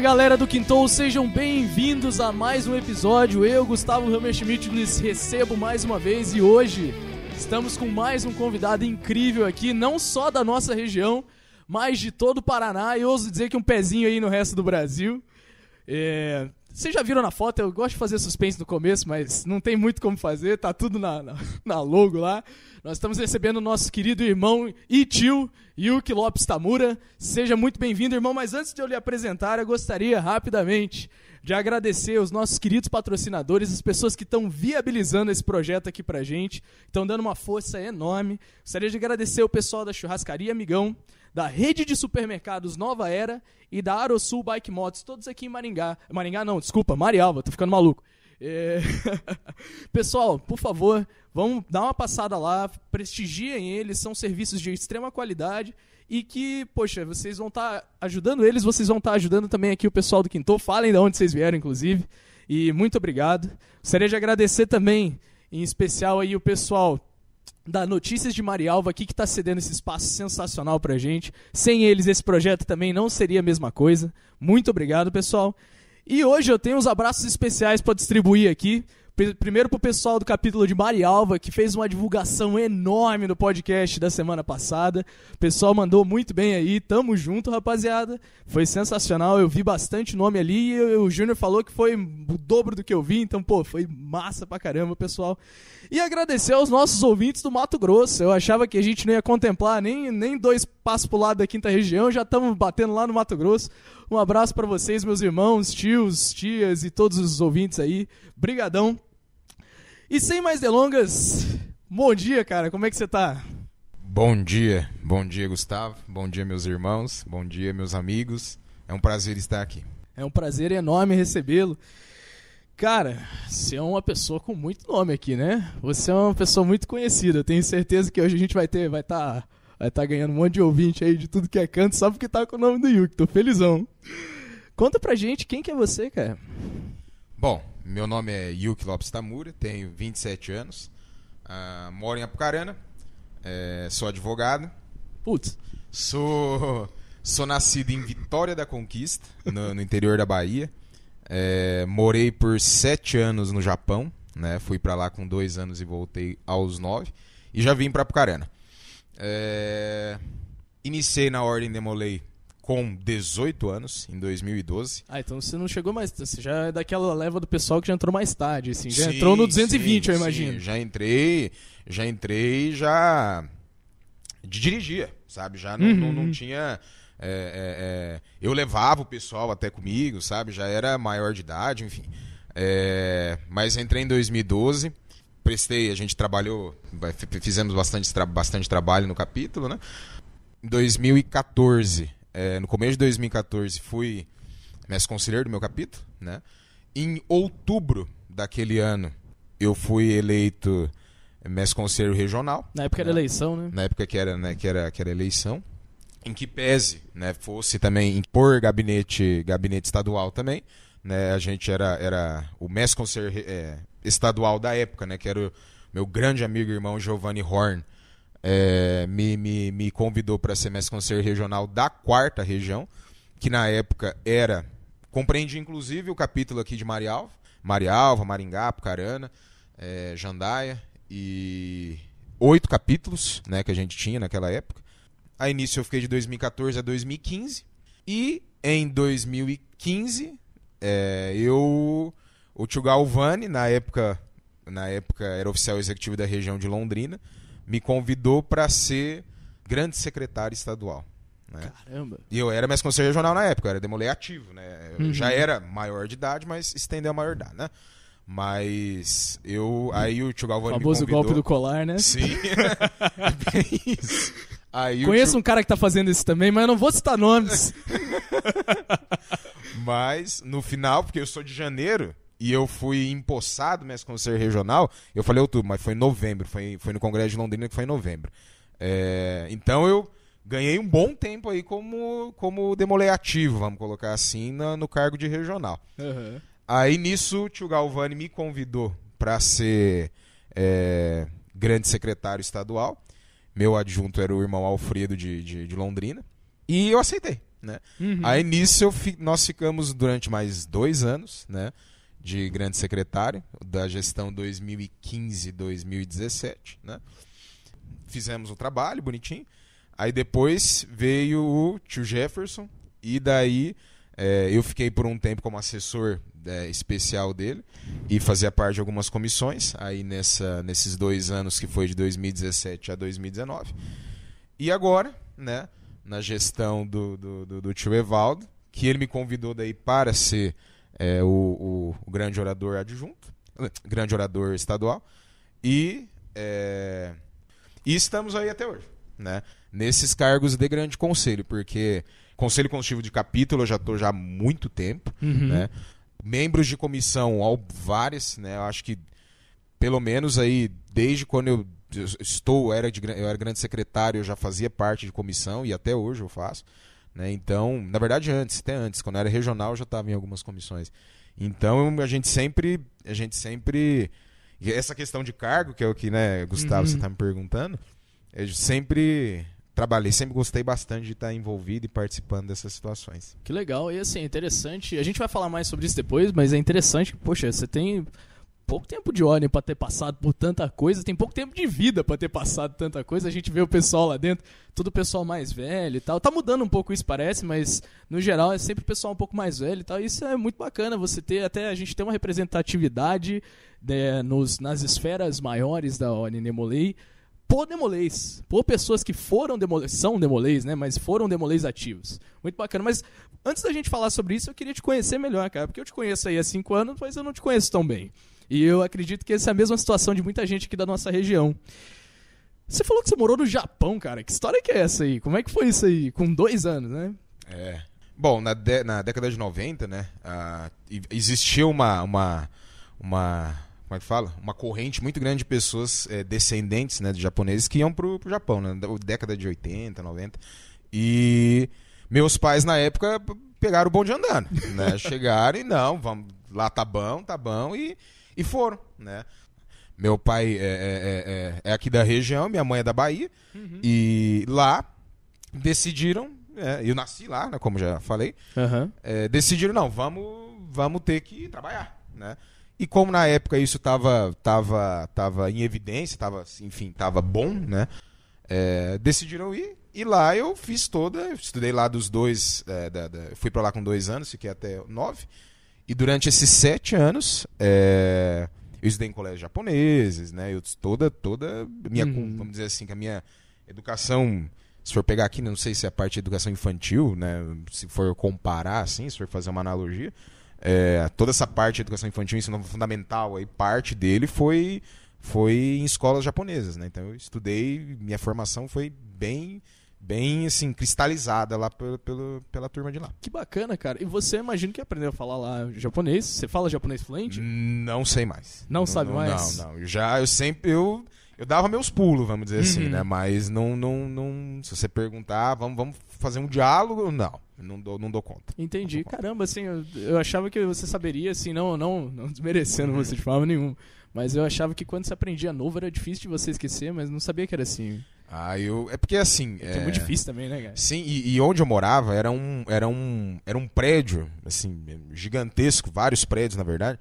galera do Quintou, sejam bem-vindos a mais um episódio. Eu, Gustavo Schmidt, lhes recebo mais uma vez e hoje estamos com mais um convidado incrível aqui, não só da nossa região, mas de todo o Paraná e ouso dizer que um pezinho aí no resto do Brasil. É, vocês já viram na foto, eu gosto de fazer suspense no começo, mas não tem muito como fazer, tá tudo na, na, na logo lá. Nós estamos recebendo o nosso querido irmão e tio, Yuki Lopes Tamura. Seja muito bem-vindo, irmão, mas antes de eu lhe apresentar, eu gostaria rapidamente de agradecer os nossos queridos patrocinadores, as pessoas que estão viabilizando esse projeto aqui pra gente, estão dando uma força enorme. Gostaria de agradecer o pessoal da Churrascaria Amigão, da rede de supermercados Nova Era e da Arosul Bike Motos, todos aqui em Maringá. Maringá não, desculpa, Marialva, tô ficando maluco. É... Pessoal, por favor, vamos dar uma passada lá, prestigiem eles, são serviços de extrema qualidade e que, poxa, vocês vão estar tá ajudando eles, vocês vão estar tá ajudando também aqui o pessoal do Quinto. Falem de onde vocês vieram, inclusive. E muito obrigado. Gostaria de agradecer também, em especial aí o pessoal da Notícias de Marialva aqui que está cedendo esse espaço sensacional para gente. Sem eles esse projeto também não seria a mesma coisa. Muito obrigado, pessoal. E hoje eu tenho uns abraços especiais para distribuir aqui. Primeiro pro pessoal do capítulo de Marialva, que fez uma divulgação enorme no podcast da semana passada. O pessoal mandou muito bem aí, tamo junto, rapaziada. Foi sensacional, eu vi bastante nome ali e o Júnior falou que foi o dobro do que eu vi, então, pô, foi massa pra caramba, pessoal. E agradecer aos nossos ouvintes do Mato Grosso. Eu achava que a gente não ia contemplar nem, nem dois passos pro lado da quinta região, já estamos batendo lá no Mato Grosso. Um abraço para vocês, meus irmãos, tios, tias e todos os ouvintes aí. Brigadão. E sem mais delongas, bom dia, cara. Como é que você tá? Bom dia. Bom dia, Gustavo. Bom dia, meus irmãos. Bom dia, meus amigos. É um prazer estar aqui. É um prazer enorme recebê-lo. Cara, você é uma pessoa com muito nome aqui, né? Você é uma pessoa muito conhecida. Eu tenho certeza que hoje a gente vai ter, vai estar, tá, vai tá ganhando um monte de ouvinte aí de tudo que é canto só porque tá com o nome do Yuki. Tô felizão. Conta pra gente quem que é você, cara. Bom, meu nome é Yuki Lopes Tamura, tenho 27 anos, uh, moro em Apucarana, é, sou advogado. Putz. Sou, sou nascido em Vitória da Conquista, no, no interior da Bahia. É, morei por sete anos no Japão, né? Fui para lá com dois anos e voltei aos nove. E já vim para Apucarana. É, iniciei na Ordem Demolei com 18 anos, em 2012. Ah, então você não chegou mais. Você já é daquela leva do pessoal que já entrou mais tarde, assim. Já sim, entrou no 220, sim, eu imagino. Sim, já entrei, já entrei, já. De dirigia, sabe? Já não, uhum. não, não, uhum. tinha. É, é, é, eu levava o pessoal até comigo, sabe? Já era maior de idade, enfim. É, mas entrei em 2012 prestei, a gente trabalhou, fizemos bastante, bastante trabalho no capítulo, né? Em 2014 é, no começo de 2014, fui mestre conselheiro do meu capítulo, né? Em outubro daquele ano, eu fui eleito mestre conselheiro regional. Na época né? era eleição, né? Na época que era, né, que era, que era eleição. Em que pese, né, fosse também impor gabinete, gabinete estadual também, né? A gente era, era o mestre conselheiro é, estadual da época, né, que era o meu grande amigo e irmão Giovanni Horn, é, me, me, me convidou para ser mestre conselheiro regional da quarta região, que na época era compreendi inclusive o capítulo aqui de Marialva, Marialva, Maringá, Pucarana, é, Jandaia e oito capítulos, né, que a gente tinha naquela época. A início eu fiquei de 2014 a 2015 e em 2015 é, eu o tio Galvani na época na época era oficial executivo da região de Londrina me convidou para ser grande secretário estadual. Né? Caramba! E eu era mais conselheiro regional na época, eu era demolei ativo, né? Uhum. já era maior de idade, mas estendeu a maior idade, né? Mas eu. Aí o Tio Galvani. O famoso golpe do colar, né? Sim. é isso. Aí Conheço tio... um cara que tá fazendo isso também, mas eu não vou citar nomes. mas, no final, porque eu sou de janeiro, e eu fui empossado mestre conselho regional, eu falei outubro, mas foi em novembro, foi, foi no Congresso de Londrina que foi em novembro. É, então eu ganhei um bom tempo aí como, como demoleativo, vamos colocar assim, na, no cargo de regional. Uhum. Aí nisso o tio Galvani me convidou para ser é, grande secretário estadual. Meu adjunto era o irmão Alfredo de, de, de Londrina. E eu aceitei, né? Uhum. Aí nisso fi, nós ficamos durante mais dois anos, né? de grande secretário da gestão 2015-2017, né? Fizemos o trabalho bonitinho. Aí depois veio o tio Jefferson e daí é, eu fiquei por um tempo como assessor é, especial dele e fazia parte de algumas comissões aí nessa, nesses dois anos que foi de 2017 a 2019. E agora, né, na gestão do, do, do, do tio Evaldo, que ele me convidou daí para ser é, o, o, o, grande orador adjunto, grande orador estadual, e, é, e estamos aí até hoje, né? Nesses cargos de grande conselho, porque conselho consultivo de capítulo eu já estou já há muito tempo, uhum. né? Membros de comissão, há várias, né? Eu acho que pelo menos aí desde quando eu estou, era, de, eu era grande secretário, eu já fazia parte de comissão e até hoje eu faço. Né? Então, na verdade antes, até antes, quando era regional já estava em algumas comissões. Então a gente sempre, a gente sempre e essa questão de cargo que é o que, né, Gustavo, uhum. você está me perguntando, eu sempre trabalhei, sempre gostei bastante de estar envolvido e participando dessas situações. Que legal, e assim, é interessante. A gente vai falar mais sobre isso depois, mas é interessante, poxa, você tem pouco tempo de ônibus para ter passado por tanta coisa, tem pouco tempo de vida para ter passado tanta coisa. A gente vê o pessoal lá dentro, todo o pessoal mais velho e tal. Tá mudando um pouco isso, parece, mas no geral é sempre o pessoal um pouco mais velho e tal. Isso é muito bacana você ter, até a gente ter uma representatividade né, nos, nas esferas maiores da ONI Nemolei por demolês, por pessoas que foram demolês, são demolês, né, mas foram demolês ativos. Muito bacana, mas antes da gente falar sobre isso, eu queria te conhecer melhor, cara, porque eu te conheço aí há cinco anos, mas eu não te conheço tão bem. E eu acredito que essa é a mesma situação de muita gente aqui da nossa região. Você falou que você morou no Japão, cara. Que história que é essa aí? Como é que foi isso aí? Com dois anos, né? É. Bom, na, de, na década de 90, né? Uh, existia uma, uma, uma. Como é que fala? Uma corrente muito grande de pessoas é, descendentes né, de japoneses que iam pro, pro Japão, né? Década de 80, 90. E meus pais, na época, pegaram o bonde andando, né? Chegaram e não, vamos lá tá bom, tá bom, e, e foram, né? Meu pai é, é, é, é, é aqui da região, minha mãe é da Bahia, uhum. e lá decidiram, é, eu nasci lá, né, como já falei, uhum. decidiram, não, vamos, vamos ter que trabalhar, né? E como na época isso tava tava, tava em evidência, tava, enfim, tava bom, né? É, decidiram ir e lá eu fiz toda, estudei lá dos dois, é, da, da, fui para lá com dois anos, fiquei até nove, e durante esses sete anos, é, eu estudei em colégios japoneses, né? Eu toda, toda minha, uhum. vamos dizer assim, que a minha educação, se for pegar aqui, não sei se é a parte de educação infantil, né? Se for comparar, assim, se for fazer uma analogia, é, toda essa parte de educação infantil, ensino fundamental, aí parte dele foi foi em escolas japonesas, né? Então eu estudei, minha formação foi bem bem assim cristalizada lá pelo, pelo, pela turma de lá. Que bacana, cara. E você imagino que aprendeu a falar lá japonês? Você fala japonês fluente? Não sei mais. Não, não sabe não, mais? Não, não. Eu já eu sempre eu eu dava meus pulos, vamos dizer assim, uhum. assim, né? Mas não, não, não. Se você perguntar, vamos, vamos fazer um diálogo, não. Não dou, não dou conta. Entendi. Dou conta. Caramba, assim, eu, eu, achava que você saberia, assim, não, não, não desmerecendo você de forma nenhuma. Mas eu achava que quando você aprendia novo era difícil de você esquecer, mas não sabia que era assim. Ah, eu. É porque assim. É, é muito é difícil também, né, cara? Sim, e, e, onde eu morava era um, era, um, era um prédio, assim, gigantesco, vários prédios, na verdade,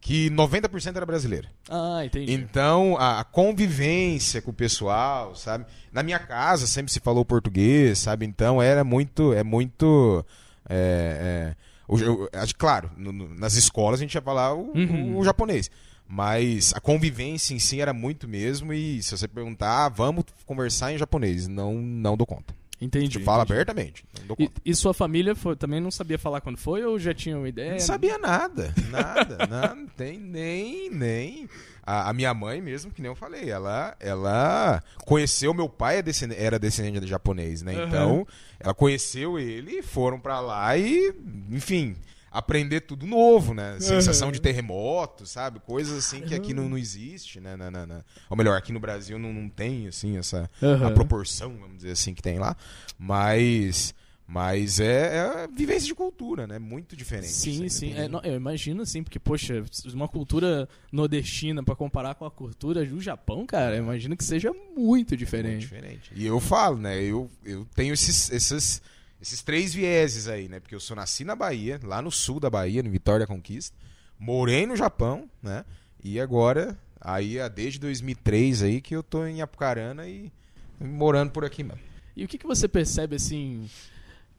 que 90% era brasileiro. Ah, entendi. Então, a, a, convivência com o pessoal, sabe? Na minha casa sempre se falou português, sabe? Então era muito. É muito. É, é, eu, eu, é, claro, no, no, nas escolas a gente ia falar o, uhum. o, o japonês. Mas a convivência em si era muito mesmo, e se você perguntar, ah, vamos conversar em japonês, não, não dou conta. Entendi. A tipo, gente fala abertamente. E, e, sua família foi, também não sabia falar quando foi ou já tinham ideia? Não sabia nada. Nada. não tem nem, nem. A, a, minha mãe mesmo, que nem eu falei, ela, ela conheceu meu pai, é era descendente de japonês, né? Uhum. Então, ela conheceu ele, foram para lá e, enfim, aprender tudo novo, né? Assim, sensação uhum. de terremoto, sabe? Coisas assim que aqui não, não existe, né? Na, na, na, Ou melhor, aqui no Brasil não, não tem, assim, essa uhum. a proporção, vamos dizer assim, que tem lá. Mas. Mas é, é vivência de cultura, né? Muito diferente. Sim, assim, sim. É, não, eu imagino, assim, porque, poxa, uma cultura nordestina para comparar com a cultura do Japão, cara, imagino que seja muito diferente. Muito diferente. E eu falo, né? Eu, eu tenho esses, esses esses três vieses aí, né? Porque eu sou nasci na Bahia, lá no sul da Bahia, no Vitória Conquista, morei no Japão, né? E agora, aí é desde 2003 aí que eu tô em Apucarana e morando por aqui, mano. E o que, que você percebe assim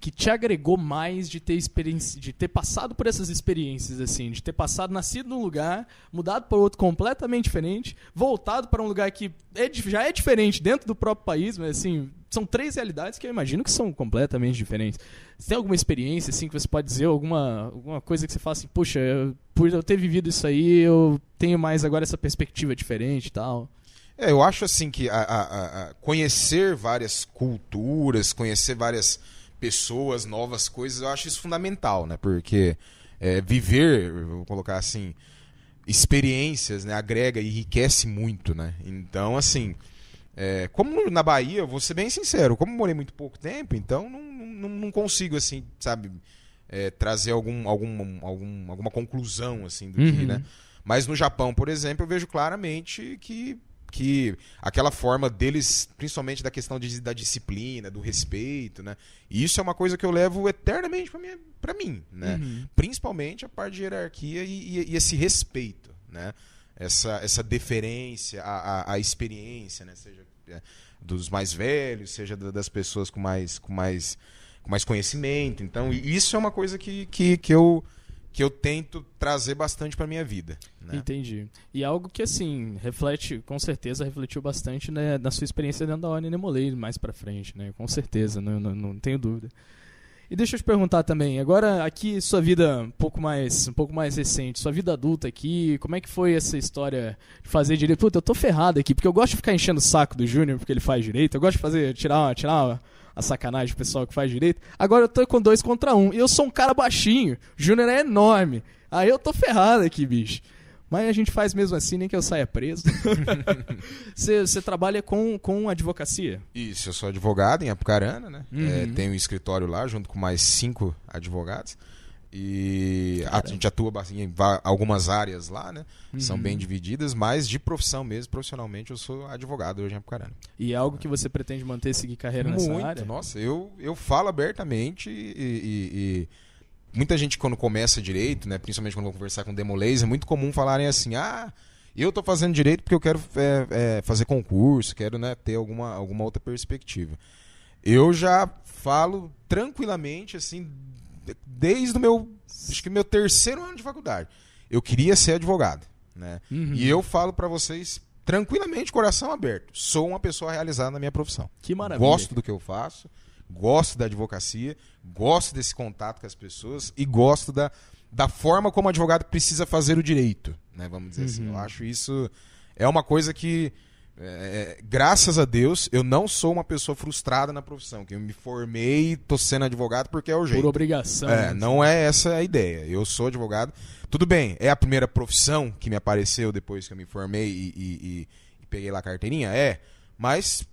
que te agregou mais de ter experiência, de ter passado por essas experiências assim, de ter passado, nascido num lugar, mudado para outro completamente diferente, voltado para um lugar que é, já é diferente dentro do próprio país, mas assim são três realidades que eu imagino que são completamente diferentes. Você tem alguma experiência, assim, que você pode dizer, alguma, alguma coisa que você fala assim, puxa, eu, por eu ter vivido isso aí, eu tenho mais agora essa perspectiva diferente e tal? É, eu acho, assim, que a, a, a conhecer várias culturas, conhecer várias pessoas, novas coisas, eu acho isso fundamental, né? Porque é, viver, vou colocar assim, experiências, né? Agrega e enriquece muito, né? Então, assim... É, como na Bahia, vou ser bem sincero, como morei muito pouco tempo, então não, não, não consigo, assim, sabe, é, trazer algum, algum, algum, alguma conclusão, assim, do uhum. que, né? Mas no Japão, por exemplo, eu vejo claramente que, que aquela forma deles, principalmente da questão de, da disciplina, do respeito, né? Isso é uma coisa que eu levo eternamente para mim, né? Uhum. Principalmente a parte de hierarquia e, e, e esse respeito, né? essa, essa deferência à, à, à experiência, né? Seja é, dos mais velhos, seja das pessoas com mais, com mais, com mais conhecimento. Então, isso é uma coisa que, que, que eu que eu tento trazer bastante para minha vida. Né? Entendi. E algo que, assim, reflete, com certeza, refletiu bastante né, na sua experiência dentro da ONU Nemolei mais para frente, né? Com certeza, não, não, não tenho dúvida. E deixa eu te perguntar também, agora aqui sua vida um pouco mais, um pouco mais recente, sua vida adulta aqui, como é que foi essa história de fazer direito? Puta, eu tô ferrado aqui, porque eu gosto de ficar enchendo o saco do Júnior porque ele faz direito, eu gosto de fazer, tirar tirar a sacanagem do pessoal que faz direito. Agora eu tô com dois contra um, e eu sou um cara baixinho, Júnior é enorme, aí eu tô ferrado aqui, bicho. Mas a gente faz mesmo assim, nem que eu saia preso. Você trabalha com, com advocacia? Isso, eu sou advogado em Apucarana, né? É, uhum. É, tenho um escritório lá junto com mais cinco advogados. E Caramba. a gente atua em algumas áreas lá, né? Uhum. São bem uhum. divididas, mas de profissão mesmo, profissionalmente, eu sou advogado hoje em Apucarana. E é algo que você pretende manter, seguir carreira Muito, nessa área? Nossa, eu, eu falo abertamente e, e, e muita gente quando começa direito, né, principalmente quando eu conversar com demolês, é muito comum falarem assim: "Ah, eu estou fazendo direito porque eu quero é, é, fazer concurso, quero né, ter alguma, alguma outra perspectiva". Eu já falo tranquilamente assim desde o meu, acho que meu terceiro ano de faculdade. Eu queria ser advogado, né? Uhum. E eu falo para vocês tranquilamente, coração aberto. Sou uma pessoa realizada na minha profissão. Que maravilha. Gosto do que eu faço gosto da advocacia, gosto desse contato com as pessoas e gosto da, da forma como o advogado precisa fazer o direito, né? Vamos dizer uhum. assim. Eu uhum. acho isso é uma coisa que é, é, graças a Deus, eu não sou uma pessoa frustrada na profissão, que eu me formei, tô sendo advogado porque é o jeito. Por obrigação. É, né? não é essa a ideia. Eu sou advogado. Tudo bem, é a primeira profissão que me apareceu depois que eu me formei e, e, e, e peguei lá a carteirinha? É. Mas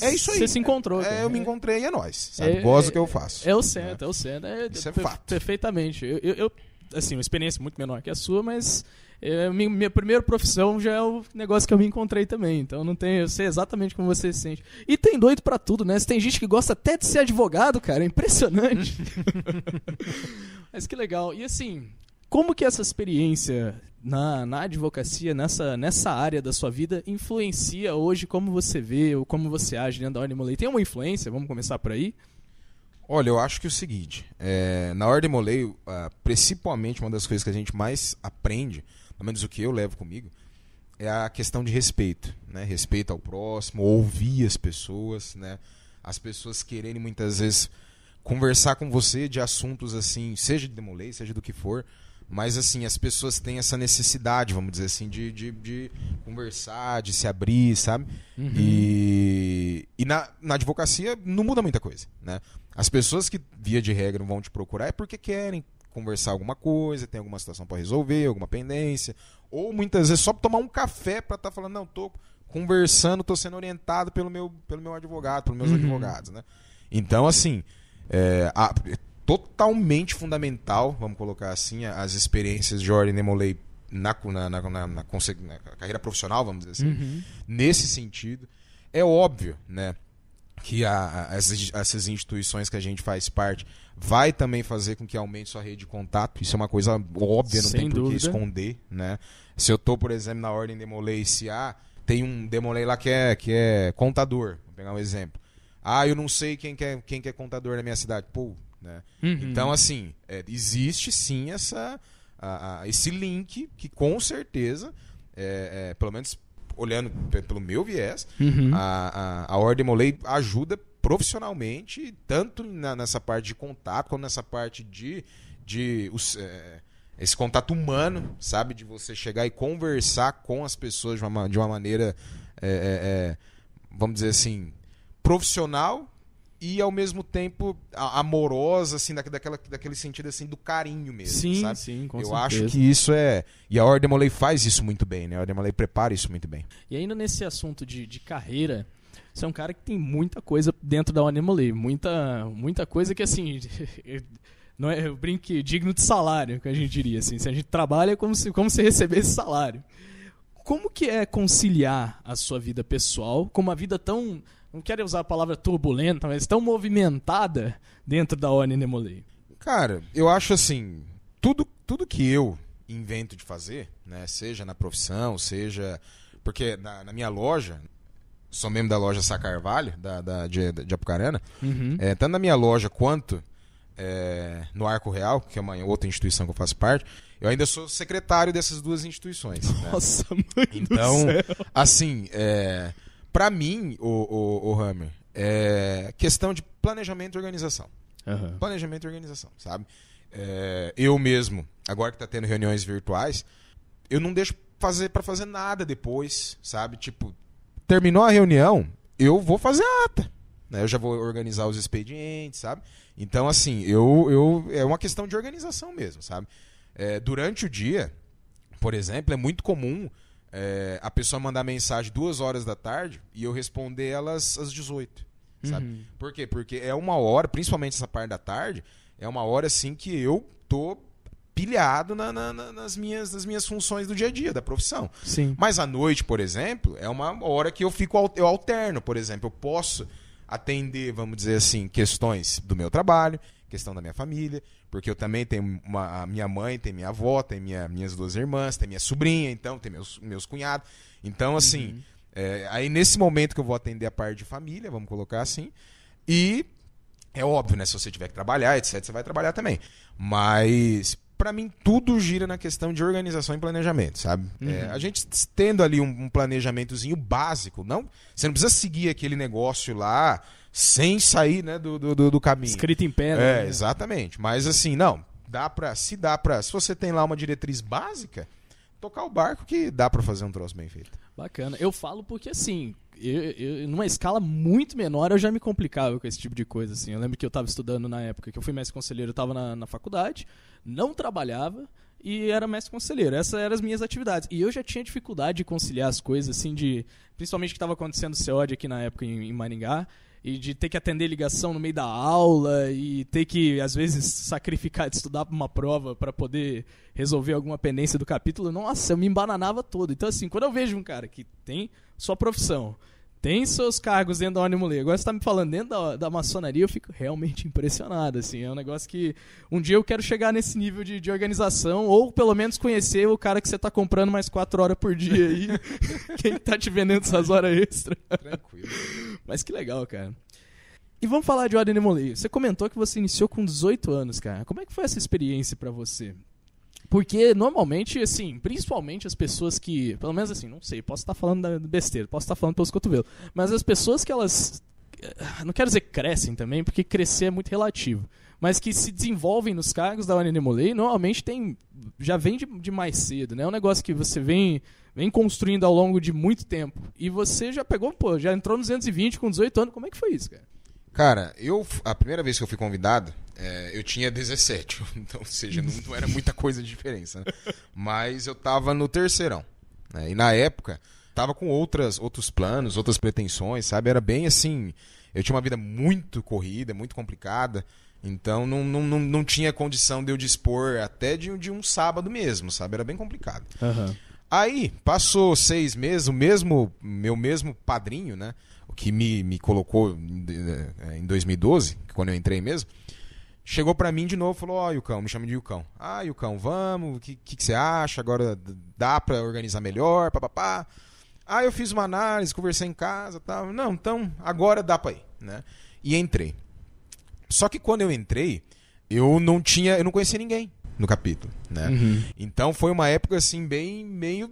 é isso aí. Você se encontrou. É, eu me encontrei e é nóis. Sabe? É, Gosto do é, que eu faço. Eu sento, é. eu sento. É, isso é fato. Perfeitamente. Eu, eu, eu, assim, uma experiência muito menor que a sua, mas é, minha, minha, primeira profissão já é o negócio que eu me encontrei também. Então não tenho eu sei exatamente como você se sente. E tem doido para tudo, né? Tem gente que gosta até de ser advogado, cara. É impressionante. mas que legal. E assim, como que essa experiência na, na advocacia, nessa, nessa área da sua vida, influencia hoje como você vê ou como você age dentro da Ordem Molay? Tem uma influência? Vamos começar por aí? Olha, eu acho que é o seguinte, é, na Ordem Molay, uh, principalmente uma das coisas que a gente mais aprende, pelo menos o que eu levo comigo, é a questão de respeito, né? Respeito ao próximo, ouvir as pessoas, né? As pessoas quererem muitas vezes conversar com você de assuntos assim, seja de demolei, seja do que for, mas, assim, as pessoas têm essa necessidade, vamos dizer assim, de, de, de conversar, de se abrir, sabe? Uhum. E, e na, na advocacia não muda muita coisa, né? As pessoas que, via de regra, não vão te procurar é porque querem conversar alguma coisa, tem alguma situação para resolver, alguma pendência. Ou, muitas vezes, só tomar um café para estar tá falando, não, tô conversando, tô sendo orientado pelo meu, pelo meu advogado, pelos meus uhum. advogados, né? Então, assim... É, a, totalmente fundamental, vamos colocar assim, as experiências de Jordan Demolay na, na, na, na, na carreira profissional, vamos dizer assim, uhum. nesse sentido. É óbvio, né? que a, a, essas, essas, instituições que a gente faz parte vai também fazer com que aumente sua rede de contato. Isso é uma coisa óbvia, não Sem tem por que esconder, né? Se eu tô, por exemplo, na ordem Demolei ah tem um Demolei lá que é, que é contador, vou pegar um exemplo. Ah, eu não sei quem que é, quem que é contador na minha cidade. Pô, né? Uhum. Então, assim, é, existe sim essa, a, a, esse link que com certeza, é, é, pelo menos olhando pelo meu viés, uhum. a, a, a Ordem molei ajuda profissionalmente, tanto na, nessa parte de contato, quanto nessa parte de, de os, é, esse contato humano, sabe? De você chegar e conversar com as pessoas de uma, de uma maneira, é, é, é, vamos dizer assim, profissional e ao mesmo tempo amorosa, assim, da, daquela, daquele sentido assim do carinho mesmo. Sim, sabe? sim, com Eu certeza. acho que isso é. E a Ordem Molay faz isso muito bem, né? A Ordem Molay prepara isso muito bem. E ainda nesse assunto de, de carreira, você é um cara que tem muita coisa dentro da Ordem Muita, muita coisa que assim. não é, eu digno de salário, que a gente diria assim. Se a gente trabalha é como se, como se recebesse salário. Como que é conciliar a sua vida pessoal com uma vida tão não quero usar a palavra turbulenta, mas tão movimentada dentro da ONU Nemolei? Cara, eu acho assim, tudo, tudo que eu invento de fazer, né, seja na profissão, seja... Porque na, na minha loja, sou membro da loja Sacarvalho da, da, de, de Apucarana, uhum. é, tanto na minha loja quanto é, no Arco Real, que é uma outra instituição que eu faço parte, eu ainda sou secretário dessas duas instituições. Né. Nossa, né? mãe Então, assim, é, para mim, o, o, o Hammer, é questão de planejamento e organização. Uhum. Planejamento e organização, sabe? É, eu mesmo, agora que tá tendo reuniões virtuais, eu não deixo fazer para fazer nada depois, sabe? Tipo, terminou a reunião, eu vou fazer a ata. Né? Eu já vou organizar os expedientes, sabe? Então, assim, eu, eu é uma questão de organização mesmo, sabe? É, durante o dia, por exemplo, é muito comum é, a pessoa mandar mensagem duas horas da tarde e eu responder elas às 18. Uhum. Sabe? Por quê? Porque é uma hora, principalmente essa parte da tarde, é uma hora assim que eu tô pilhado na, na, na, nas, minhas, nas minhas funções do dia a dia, da profissão. Sim. Mas à noite, por exemplo, é uma hora que eu fico eu alterno, por exemplo, eu posso atender, vamos dizer assim, questões do meu trabalho, questão da minha família, porque eu também tenho uma, a minha mãe, tem minha avó, tem minha, minhas duas irmãs, tem minha sobrinha, então, tem meus, meus cunhados. Então, assim, uhum. é, aí nesse momento que eu vou atender a parte de família, vamos colocar assim, e é óbvio, né? Se você tiver que trabalhar, etc., você vai trabalhar também. Mas, para mim, tudo gira na questão de organização e planejamento, sabe? É, uhum. É, a gente tendo ali um, um planejamentozinho básico, não? Você não precisa seguir aquele negócio lá sem sair né, do, do, do caminho. Escrito em pedra. Né? É, né? exatamente. Mas assim, não, dá pra. Se dá para Se você tem lá uma diretriz básica, tocar o barco que dá para fazer um troço bem feito. Bacana. Eu falo porque assim, eu, eu, numa escala muito menor eu já me complicava com esse tipo de coisa. Assim. Eu lembro que eu estava estudando na época que eu fui mestre conselheiro, eu estava na, na faculdade, não trabalhava e era mestre conselheiro. Essas eram as minhas atividades. E eu já tinha dificuldade de conciliar as coisas, assim, de. Principalmente o que estava acontecendo no CEOD aqui na época em, em Maringá e de ter que atender ligação no meio da aula e ter que às vezes sacrificar de estudar para uma prova para poder resolver alguma pendência do capítulo, nossa, eu me embananava todo. Então assim, quando eu vejo um cara que tem sua profissão, tem seus cargos dentro da Ordem Agora você tá me falando dentro da, da maçonaria, eu fico realmente impressionado, assim. É um negócio que um dia eu quero chegar nesse nível de, de organização, ou pelo menos conhecer o cara que você tá comprando mais quatro horas por dia aí. Quem tá te vendendo essas horas extra. Tranquilo. Mas que legal, cara. E vamos falar de Ordem Lei. Você comentou que você iniciou com 18 anos, cara. Como é que foi essa experiência para você? Porque normalmente, assim, principalmente as pessoas que. Pelo menos assim, não sei, posso estar tá falando besteira, posso estar tá falando pelos cotovelos. Mas as pessoas que elas. Eh, não quero dizer crescem também, porque crescer é muito relativo. Mas que se desenvolvem nos cargos da Molay normalmente tem. Já vem de, de, mais cedo, né? É um negócio que você vem, vem construindo ao longo de muito tempo. E você já pegou, pô, já entrou nos 220 com 18 anos. Como é que foi isso, cara? Cara, eu. A primeira vez que eu fui convidado, é, eu tinha 17, então, ou seja, não, não, era muita coisa de diferença. Né? Mas eu tava no terceirão. Né? E na época, tava com outras, outros planos, outras pretensões, sabe? Era bem assim. Eu tinha uma vida muito corrida, muito complicada. Então não, não, não, não tinha condição de eu dispor até de, de um sábado mesmo, sabe? Era bem complicado. Uhum. Aí, passou seis meses, o mesmo, meu mesmo padrinho, né? O que me, me colocou eh, eh, em 2012, quando eu entrei mesmo chegou para mim de novo falou: Ó, oh, Yucão, me chama de Yucão. Ah, Yucão, vamos, o que, que, que, você acha? Agora dá para organizar melhor, papapá. Ah, eu fiz uma análise, conversei em casa tal. Tá. Não, então agora dá pra ir, né? E entrei. Só que quando eu entrei, eu não tinha, eu não conhecia ninguém no capítulo, né? Uhum. Então foi uma época assim bem meio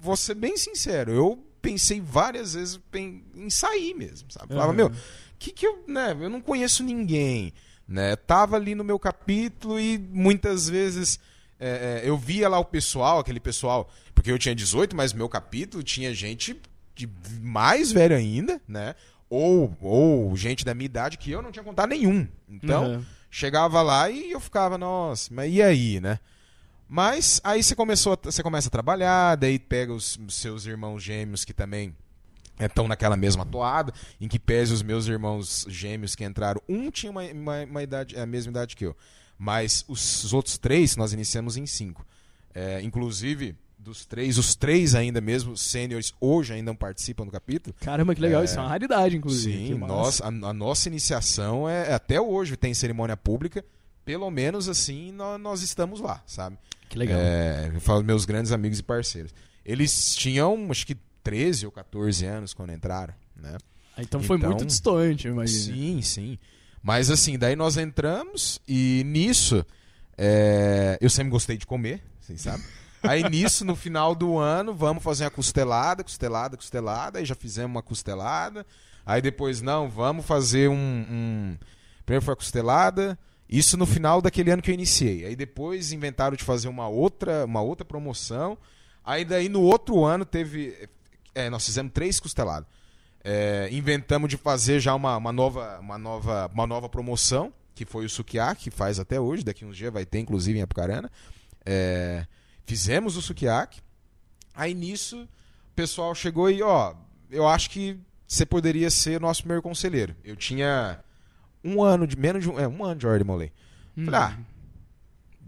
vou ser bem sincero, eu pensei várias vezes em, sair mesmo, sabe? Falava, uhum. meu, que que eu, né, eu não conheço ninguém. Né? Tava ali no meu capítulo e muitas vezes é, é, eu via lá o pessoal, aquele pessoal, porque eu tinha 18, mas meu capítulo tinha gente de mais velho ainda, né? Ou, ou gente da minha idade que eu não tinha contato nenhum. Então, uhum. chegava lá e eu ficava, nossa, mas e aí, né? Mas aí você começou, você começa a trabalhar, daí pega os, os seus irmãos gêmeos que também estão né, naquela mesma toada, em que pese os meus irmãos gêmeos que entraram, um tinha uma, uma, uma idade, a mesma idade que eu, mas os outros três nós iniciamos em cinco. É, inclusive, dos três, os três ainda mesmo, sêniores, hoje ainda não participam do capítulo. Caramba, que legal, é... isso é uma raridade, inclusive. Sim, nós, a, a, nossa iniciação é, é até hoje tem cerimônia pública, pelo menos assim nós, nós estamos lá, sabe? Que legal. É, eu falo meus grandes amigos e parceiros. Eles tinham, acho que 13 ou 14 anos quando entraram, né? Então foi então, muito distante, imagino. Sim, sim. Mas assim, daí nós entramos e nisso é... eu sempre gostei de comer, assim, sabe? Aí nisso, no final do ano, vamos fazer a costelada, costelada, costelada. Aí já fizemos uma costelada. Aí depois, não, vamos fazer um. um... Primeiro foi a costelada. Isso no final daquele ano que eu iniciei. Aí depois inventaram de fazer uma outra, uma outra promoção. Aí daí no outro ano teve é, nós fizemos três costelados. É, inventamos de fazer já uma, uma, nova, uma, nova, uma nova promoção, que foi o Sukiyaki, que faz até hoje, daqui uns dias vai ter, inclusive, em Apucarana. É, fizemos o Sukiyaki. Aí nisso, o pessoal chegou e, ó, eu acho que você poderia ser nosso primeiro conselheiro. Eu tinha um ano de menos de um, é, um ano de ordem uhum. Falei, ah,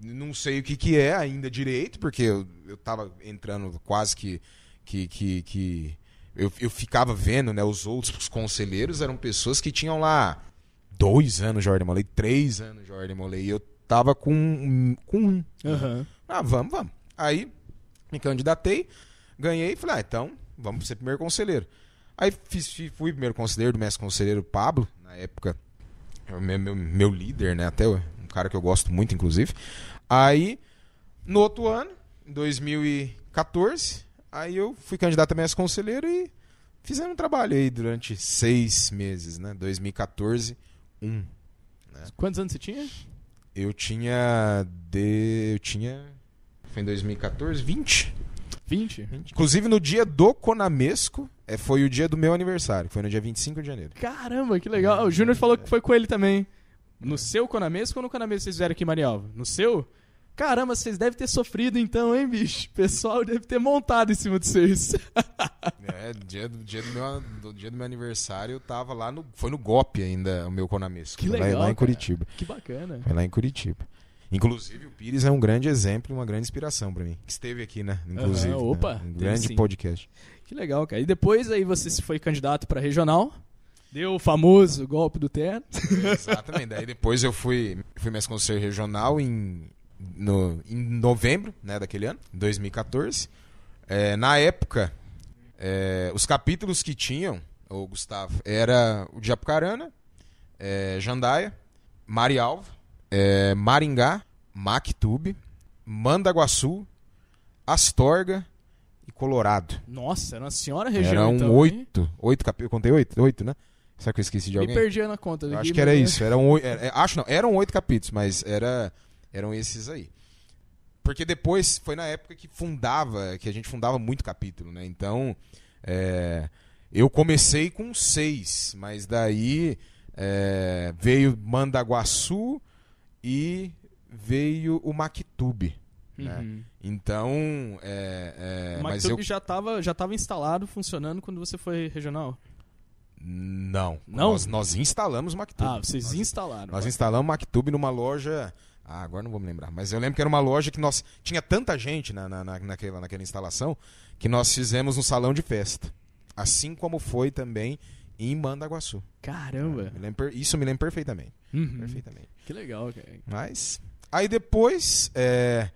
não sei o que, que é ainda direito, porque eu, eu tava entrando quase que que, que, que eu, eu ficava vendo, né? Os outros os conselheiros eram pessoas que tinham lá dois anos Jordan molei, três anos Jordan molei, e eu tava com um. Com um. Uhum. Ah, vamos, vamos. Aí me candidatei, ganhei e falei, ah, então vamos ser primeiro conselheiro. Aí fiz, fui primeiro conselheiro do mestre conselheiro Pablo, na época, é meu, meu, meu líder, né? Até um cara que eu gosto muito, inclusive. Aí, no outro ano, em 2014, Aí eu fui candidato a mestre conselheiro e fizemos um trabalho aí durante seis meses, né? 2014, um. Né? Quantos anos você tinha? Eu tinha. De... Eu tinha. Foi em 2014, 20. 20? 20. Inclusive no dia do Conamesco, é, foi o dia do meu aniversário, foi no dia 25 de janeiro. Caramba, que legal. O Júnior falou que foi com ele também. No é. seu Conamesco ou no Conamesco vocês vieram aqui em Marialva? No seu? Caramba, vocês devem ter sofrido então, hein, bicho? O pessoal deve ter montado em cima de vocês. é, dia do, dia do, meu, do dia do meu aniversário, eu tava lá no. Foi no golpe ainda o meu Conamesco. Que legal. Lá, lá em Curitiba. Que bacana. Foi lá em Curitiba. Inclusive, o Pires é um grande exemplo e uma grande inspiração para mim. Que esteve aqui, né? Inclusive. Uhum, opa! Né? Um grande sim. podcast. Que legal, cara. E depois aí você se foi candidato para regional. Deu o famoso golpe do teto. Exatamente. Daí depois eu fui, fui mestre conselho regional em no, em novembro né, daquele ano, 2014. É, na época, é, os capítulos que tinham, o Gustavo, era o de Apucarana, é, Jandaia, Marialva, é, Maringá, Mactube, Mandaguaçu, Astorga e Colorado. Nossa, era uma senhora região. Eram então, oito, hein? oito capítulos, contei oito, oito, né? Será que eu esqueci de alguém? Me perdi na conta. Acho que era é. isso. Eram oito, era, é, é, acho não, eram oito capítulos, mas era eram esses aí. Porque depois foi na época que fundava, que a gente fundava muito capítulo, né? Então, é, eu comecei com seis, mas daí é, veio Mandaguaçu e veio o Mactube. Né? Uhum. Né? Então, é, é, o mas eu... já estava já tava instalado, funcionando quando você foi regional? Não. Não? Nós, nós instalamos o Mactube. Ah, vocês nós, instalaram. Nós instalamos o Mactube numa loja ah, agora não vou me lembrar. Mas eu lembro que era uma loja que nós. Tinha tanta gente na, na, naquela, naquela instalação que nós fizemos um salão de festa. Assim como foi também em Mandaguaçu. Caramba! Ah, me lembro, isso me lembro perfeitamente. Uhum. Perfeitamente. Que legal, cara. Mas. Aí depois. É,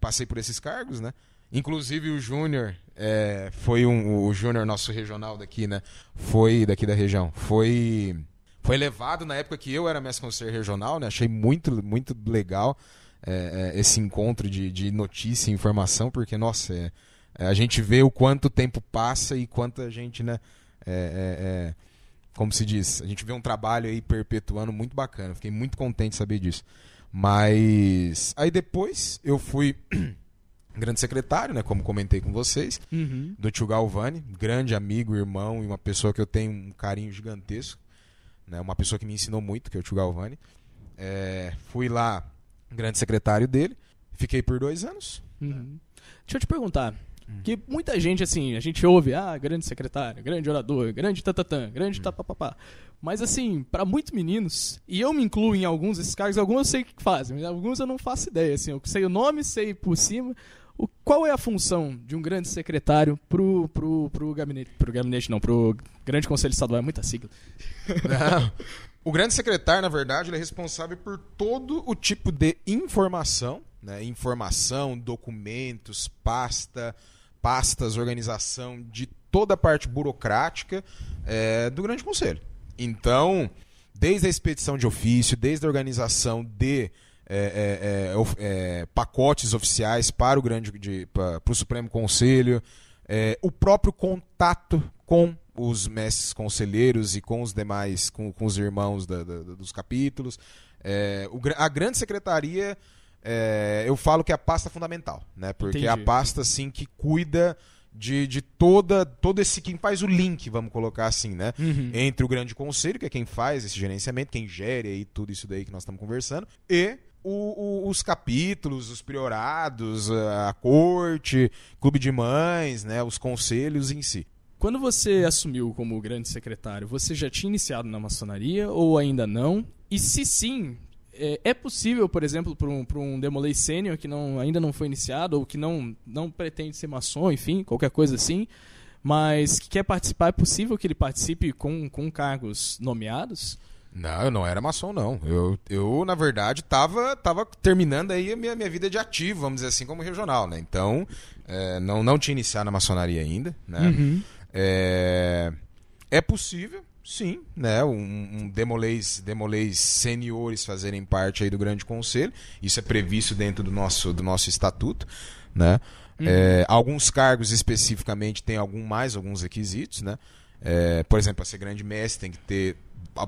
passei por esses cargos, né? Inclusive o Júnior é, foi um. O Júnior, nosso regional daqui, né? Foi. Daqui da região. Foi foi levado na época que eu era mestre conselheiro regional, né? Achei muito, muito legal é, é esse encontro de, de notícia e informação, porque, nossa, é, é a gente vê o quanto tempo passa e quanta gente, né? É, é, como se diz, a gente vê um trabalho aí perpetuando muito bacana. Fiquei muito contente de saber disso. Mas aí depois eu fui grande secretário, né, como comentei com vocês, uhum. do tio Galvani, grande amigo, irmão e uma pessoa que eu tenho um carinho gigantesco né, uma pessoa que me ensinou muito, que é o Tio Galvani. É, fui lá, grande secretário dele, fiquei por dois anos. Uhum. Deixa eu te perguntar. Uhum. Que muita gente, assim, a gente ouve, ah, grande secretário, grande orador, grande tatatã, grande uhum. tatapapá. Mas, assim, para muitos meninos, e eu me incluo em alguns desses cargos, alguns eu sei o que fazem, alguns eu não faço ideia, assim, eu sei o nome, sei por cima, o, qual é a função de um grande secretário pro, pro, pro gabinete. Pro gabinete, não, pro grande conselho estadual, é muita sigla. Não. O grande secretário, na verdade, ele é responsável por todo o tipo de informação, né? Informação, documentos, pasta, pastas, organização de toda a parte burocrática é, do grande conselho. Então, desde a expedição de ofício, desde a organização de é, é, é, pacotes oficiais para o grande de, para, para o Supremo Conselho, o próprio contato com os mestres conselheiros e com os demais, com, com os irmãos da, da, dos capítulos. É, o, a grande secretaria, é, eu falo que é a pasta fundamental, né? Porque Entendi. é a pasta assim que cuida de, de toda todo esse quem faz o link, vamos colocar assim, né? Uhum. Entre o grande conselho, que é quem faz esse gerenciamento, quem gere aí tudo isso daí que nós estamos conversando, e o, o, os capítulos, os priorados, a corte, clube de mães, né, os conselhos em si. Quando você assumiu como grande secretário, você já tinha iniciado na maçonaria ou ainda não? E se sim, é, é possível, por exemplo, para um, um Demolay Sênior que não, ainda não foi iniciado ou que não, não pretende ser maçom, enfim, qualquer coisa assim, mas que quer participar, é possível que ele participe com, com cargos nomeados? Não, eu não era maçom, não. Eu, eu na verdade, estava tava terminando aí a minha, minha vida de ativo, vamos dizer assim, como regional, né? Então, é, não, não tinha iniciado na maçonaria ainda, né? Uhum. É, é possível, sim, né? Um, um demolês, demolês seniores fazerem parte aí do grande conselho. Isso é previsto dentro do nosso, do nosso estatuto, né? Uhum. É, alguns cargos especificamente têm algum mais alguns requisitos, né? É, por exemplo, para ser grande mestre tem que ter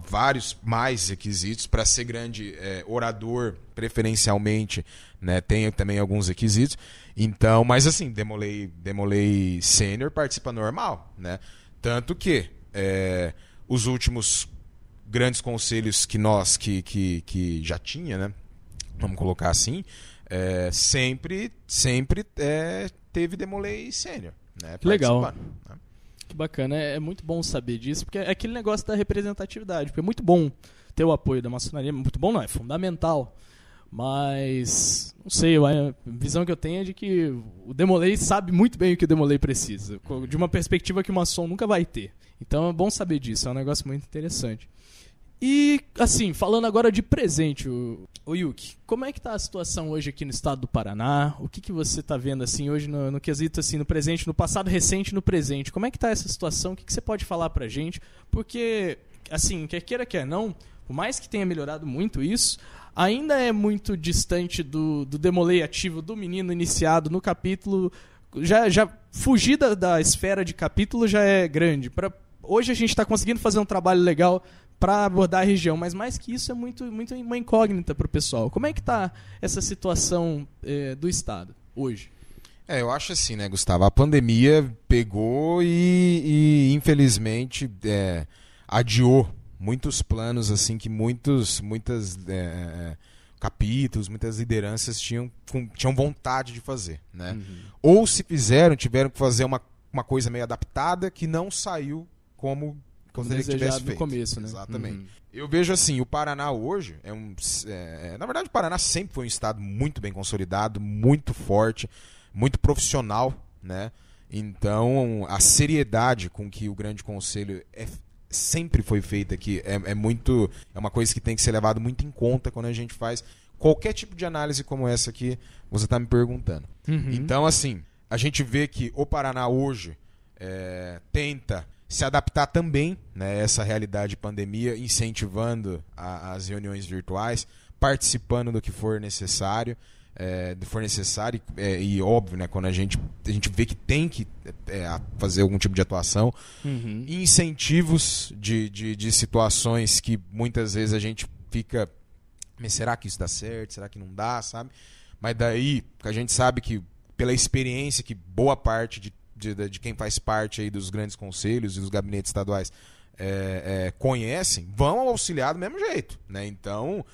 vários mais requisitos para ser grande é, orador preferencialmente né tem também alguns requisitos então mas assim demolei demolei sênior participa normal né tanto que é, os últimos grandes conselhos que nós que, que, que já tinha né vamos colocar assim é, sempre sempre é, teve demolei sênior né, legal né? Que bacana, é, é, muito bom saber disso, porque é aquele negócio da representatividade, porque é muito bom ter o apoio da maçonaria, muito bom não, é fundamental. Mas, não sei, a visão que eu tenho é de que o Demolei sabe muito bem o que o Demolei precisa, de uma perspectiva que o maçom nunca vai ter. Então é bom saber disso, é um negócio muito interessante. E, assim, falando agora de presente, o, o Yuki, como é que tá a situação hoje aqui no estado do Paraná? O que, que você tá vendo, assim, hoje no, no quesito, assim, no presente, no passado recente no presente? Como é que tá essa situação? O que, que você pode falar pra gente? Porque, assim, quer queira, quer não, por mais que tenha melhorado muito isso, ainda é muito distante do, do demolei ativo do menino iniciado no capítulo... Já, já fugir da, esfera de capítulo já é grande. Pra, hoje a gente está conseguindo fazer um trabalho legal para abordar a região, mas mais que isso é muito, muito uma incógnita para o pessoal. Como é que está essa situação é, do Estado hoje? É, eu acho assim, né, Gustavo? A pandemia pegou e, e infelizmente, é, adiou muitos planos assim que muitos, muitas é, capítulos, muitas lideranças tinham, tinham vontade de fazer, né? Uhum. Ou se fizeram, tiveram que fazer uma, uma coisa meio adaptada que não saiu como como tivesse feito no começo, né? Exatamente. Uhum. Eu vejo assim, o Paraná hoje é um... É, na verdade, o Paraná sempre foi um estado muito bem consolidado, muito forte, muito profissional, né? Então, a seriedade com que o Grande Conselho é, sempre foi feita aqui é, é muito... É uma coisa que tem que ser levado muito em conta quando a gente faz qualquer tipo de análise como essa aqui, você está me perguntando. Uhum. Então, assim, a gente vê que o Paraná hoje é, tenta se adaptar também né, essa realidade pandemia, incentivando a, as reuniões virtuais, participando do que for necessário, é, for necessário é, e óbvio, né, quando a gente, a gente vê que tem que é, fazer algum tipo de atuação, uhum. incentivos de, de, de situações que muitas vezes a gente fica, mas será que isso dá certo? Será que não dá, sabe? Mas daí a gente sabe que pela experiência que boa parte de de, de quem faz parte aí dos grandes conselhos e dos gabinetes estaduais é, é, conhecem, vão auxiliar do mesmo jeito. Né? Então,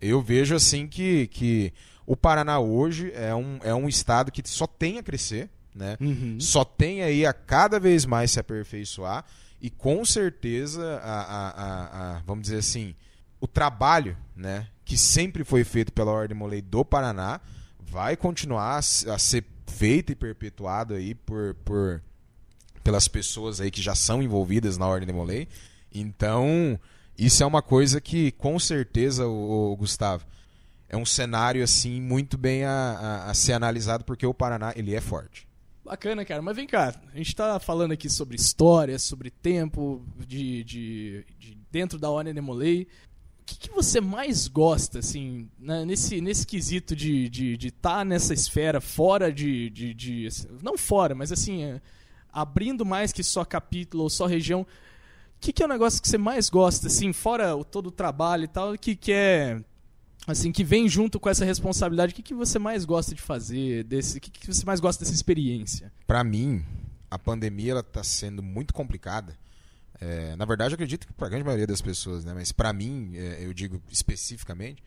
eu vejo assim que, que o Paraná hoje é um, é um estado que só tem a crescer, né? Uhum. só tem aí a cada vez mais se aperfeiçoar e com certeza, a, a, a, vamos dizer assim, o trabalho né, que sempre foi feito pela Ordem Molei do Paraná vai continuar a ser feita e perpetuada aí por, por pelas pessoas aí que já são envolvidas na ordem de Molay. Então, isso é uma coisa que com certeza o, o Gustavo é um cenário assim muito bem a, a, a, ser analisado porque o Paraná ele é forte. Bacana, cara. Mas vem cá, a gente está falando aqui sobre história, sobre tempo de, de, de dentro da ordem de Molay que, que você mais gosta, assim, né, nesse, nesse quesito de estar de, de tá nessa esfera fora de. de, de assim, não fora, mas assim, é, abrindo mais que só capítulo ou só região. O que, que é o negócio que você mais gosta, assim, fora o, todo o trabalho e tal, que, que é. Assim, que vem junto com essa responsabilidade, o que, que você mais gosta de fazer? Desse, o que, que você mais gosta dessa experiência? Para mim, a pandemia ela está sendo muito complicada é, na verdade, eu acredito que para a grande maioria das pessoas, né? Mas para mim, é, eu digo especificamente,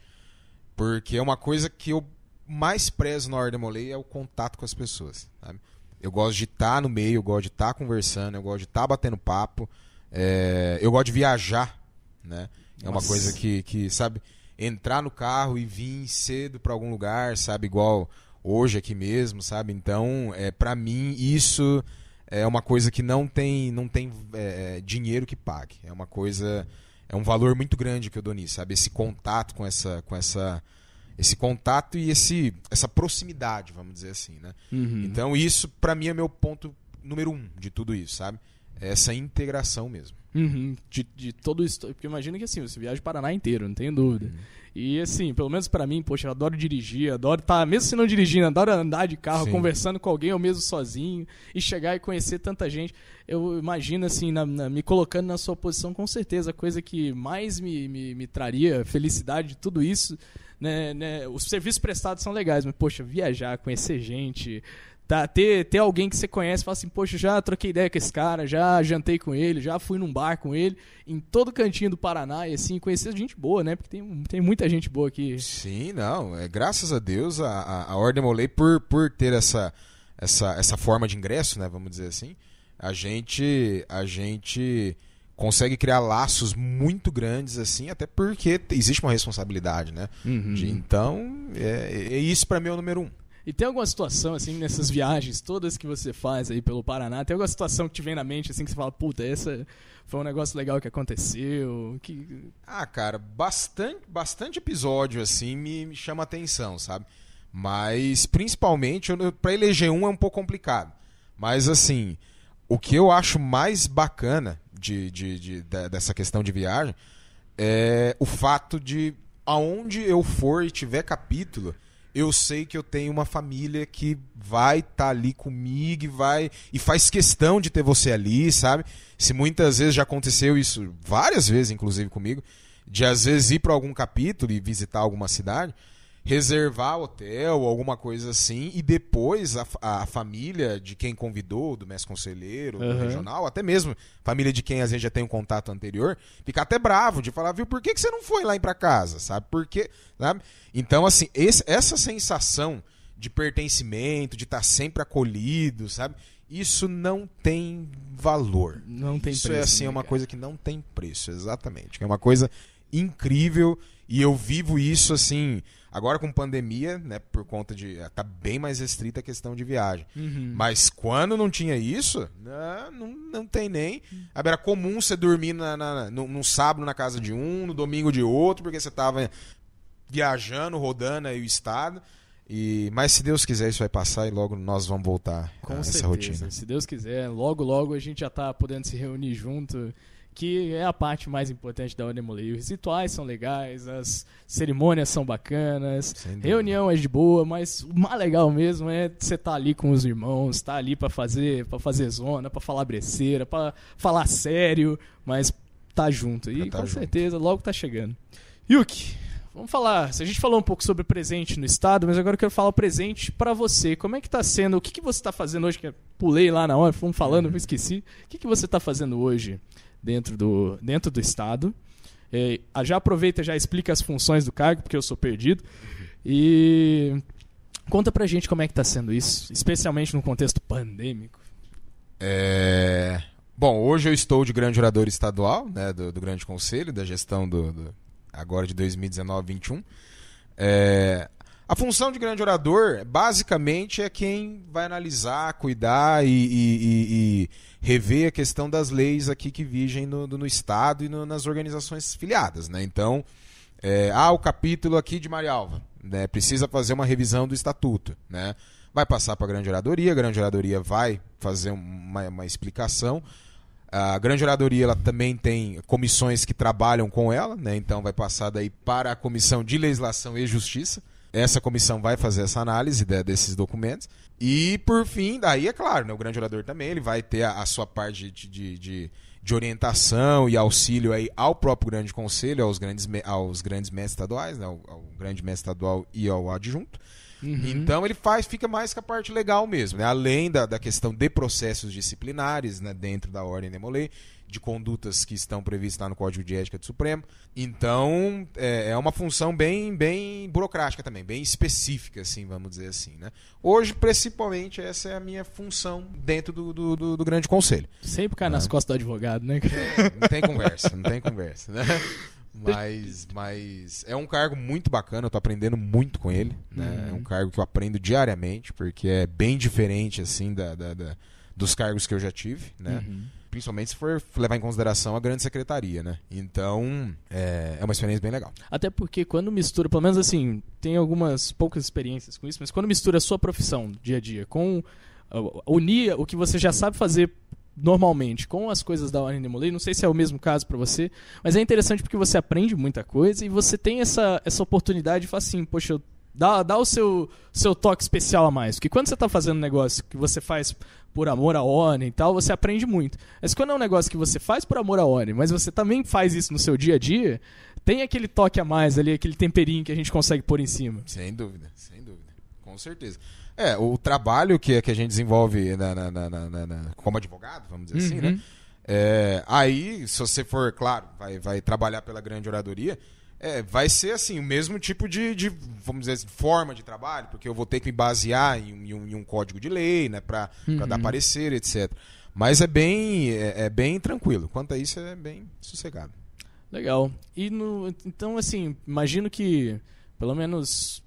porque é uma coisa que eu mais prezo na Ordem Molei é o contato com as pessoas. Sabe? Eu gosto de estar tá no meio, eu gosto de estar tá conversando, eu gosto de estar tá batendo papo, é, eu gosto de viajar, né? É uma coisa que, que, sabe, entrar no carro e vir cedo para algum lugar, sabe? Igual hoje aqui mesmo, sabe? Então, é, para mim, isso é uma coisa que não tem, não tem é, dinheiro que pague. É uma coisa, é um valor muito grande que eu dou nisso, sabe? Esse contato com essa, com essa, esse contato e esse, essa proximidade, vamos dizer assim, né? Uhum. Então isso para mim é meu ponto número um de tudo isso, sabe? É essa integração mesmo. Uhum. De, de todo isso, porque imagina que assim, você viaja o Paraná inteiro, não tenho dúvida. Uhum. E assim, pelo menos para mim, poxa, eu adoro dirigir, adoro tá, mesmo se não dirigindo, adoro andar de carro, Sim. conversando com alguém, ou mesmo sozinho, e chegar e conhecer tanta gente. Eu imagino, assim, na, na, me colocando na sua posição, com certeza, a coisa que mais me, me, me traria felicidade de tudo isso né, né, os serviços prestados são legais, mas poxa, viajar, conhecer gente, Tá, ter, ter alguém que você conhece e fala assim, poxa, já troquei ideia com esse cara, já jantei com ele, já fui num bar com ele, em todo cantinho do Paraná, e assim, conhecer gente boa, né? Porque tem, tem muita gente boa aqui. Sim, não. É, graças a Deus a, a, a Ordem Molei, por, por ter essa, essa, essa forma de ingresso, né? Vamos dizer assim, a gente. A gente consegue criar laços muito grandes assim, até porque existe uma responsabilidade, né? Uhum. De, então, é, é isso para mim é o número um. E tem alguma situação, assim, nessas viagens todas que você faz aí pelo Paraná, tem alguma situação que te vem na mente, assim, que você fala, puta, essa foi um negócio legal que aconteceu? Que... Ah, cara, bastante, bastante episódio, assim, me, me chama atenção, sabe? Mas, principalmente, para eleger um é um pouco complicado. Mas, assim, o que eu acho mais bacana de, de, de, de dessa questão de viagem é o fato de aonde eu for e tiver capítulo eu sei que eu tenho uma família que vai estar tá ali comigo e vai e faz questão de ter você ali, sabe? Se muitas vezes já aconteceu isso, várias vezes inclusive comigo, de às vezes ir para algum capítulo e visitar alguma cidade, reservar hotel, alguma coisa assim, e depois a, a família de quem convidou, do mestre conselheiro, do regional, até mesmo família de quem às vezes já tem um contato anterior, ficar até bravo de falar, viu, por que, que você não foi lá para casa, sabe? Por quê? Sabe? Então, assim, esse, essa sensação de pertencimento, de estar tá sempre acolhido, sabe? Isso não tem valor. Não tem Isso é, preço. Isso assim, é assim, né, uma coisa que não tem preço, exatamente. É uma coisa incrível e eu vivo isso assim. Agora com pandemia, né, por conta de eh, tá bem mais restrita a questão de viagem. Uhum. Mas quando não tinha isso, né, não, não tem nem. Era comum você dormir na, na, no, no sábado na casa de um, no domingo de outro, porque você tava viajando, rodando aí o estado. E, mas se Deus quiser, isso vai passar e logo nós vamos voltar Com ah, a certeza. essa rotina. Se Deus quiser, logo, logo a gente já tá podendo se reunir junto que é a parte mais importante da Onemolei. Os rituais são legais, as cerimônias são bacanas, reunião é de boa, mas o mais legal mesmo é você estar tá ali com os irmãos, estar tá ali para fazer, para fazer zona, para falar breceira, para falar sério, mas tá junto. E tá com junto. certeza logo tá chegando. Yuki, Vamos falar. A gente falou um pouco sobre o presente no estado, mas agora eu quero falar o presente para você. Como é que tá sendo? O que, que você está fazendo hoje? Que pulei lá na hora, fomos falando, eu uhum. esqueci. O que, que você está fazendo hoje? dentro do, dentro do Estado. É, já aproveita já explica as funções do cargo, porque eu sou perdido. E conta pra gente como é que tá sendo isso, especialmente no contexto pandêmico. É... Bom, hoje eu estou de grande orador estadual, né, do, do Grande Conselho, da gestão do, do agora de 2019 21 é... A função de grande orador, basicamente, é quem vai analisar, cuidar e, e, e, e rever a questão das leis aqui que vigem no, no Estado e no, nas organizações filiadas. Né? Então, é, ah, o capítulo aqui de Marialva né? precisa fazer uma revisão do estatuto. Né? Vai passar para a grande oradoria, a grande oradoria vai fazer uma, uma explicação. A grande oradoria ela também tem comissões que trabalham com ela, né? então vai passar daí para a comissão de legislação e justiça essa comissão vai fazer essa análise de, desses documentos. E, por fim, daí é claro, né, o grande orador também ele vai ter a, a sua parte de, de, de, de, orientação e auxílio aí ao próprio grande conselho, aos grandes, aos grandes mestres estaduais, né, ao, ao grande mestre estadual e ao adjunto. Uhum. Então ele faz, fica mais com a parte legal mesmo, né? Além da, da questão de processos disciplinares, né? Dentro da ordem de Molay, de condutas que estão previstas lá no Código de Ética do Supremo. Então, é, é uma função bem, bem burocrática também, bem específica, assim, vamos dizer assim. Né? Hoje, principalmente, essa é a minha função dentro do, do, do, do Grande Conselho. Sempre cai é. nas né? costas do advogado, né? É, não tem conversa, não tem conversa, né? Mas, mas é um cargo muito bacana, eu tô aprendendo muito com ele. Né? É um uhum. cargo que eu aprendo diariamente, porque é bem diferente assim da, da, da dos cargos que eu já tive. Né? Uhum principalmente se for levar em consideração a grande secretaria, né? Então, é, é uma experiência bem legal. Até porque quando mistura, pelo menos assim, tem algumas poucas experiências com isso, mas quando mistura a sua profissão dia a dia com ah, unir o que você já sabe fazer normalmente com as coisas da Warren Demolay, não sei se é o mesmo caso para você, mas é interessante porque você aprende muita coisa e você tem essa, essa oportunidade de falar assim, poxa, eu Dá, dá o seu, seu toque especial a mais. Porque quando você está fazendo um negócio que você faz por amor à ordem e tal, você aprende muito. Mas quando é um negócio que você faz por amor à ordem, mas você também faz isso no seu dia a dia, tem aquele toque a mais ali, aquele temperinho que a gente consegue pôr em cima. Sem dúvida, sem dúvida. Com certeza. É, o trabalho que, que a gente desenvolve na, na, na, na como advogado, vamos dizer uhum. assim, né? Uhum. É, aí, se você for, claro, vai, vai trabalhar pela grande oradoria, é, vai ser assim, o mesmo tipo de, de vamos dizer assim, forma de trabalho, porque eu vou ter que me basear em, em, um, em um, código de lei, né, para uhum. dar parecer, etc. Mas é bem, é, é, bem tranquilo. Quanto a isso, é bem sossegado. Legal. E no, então, assim, imagino que, pelo menos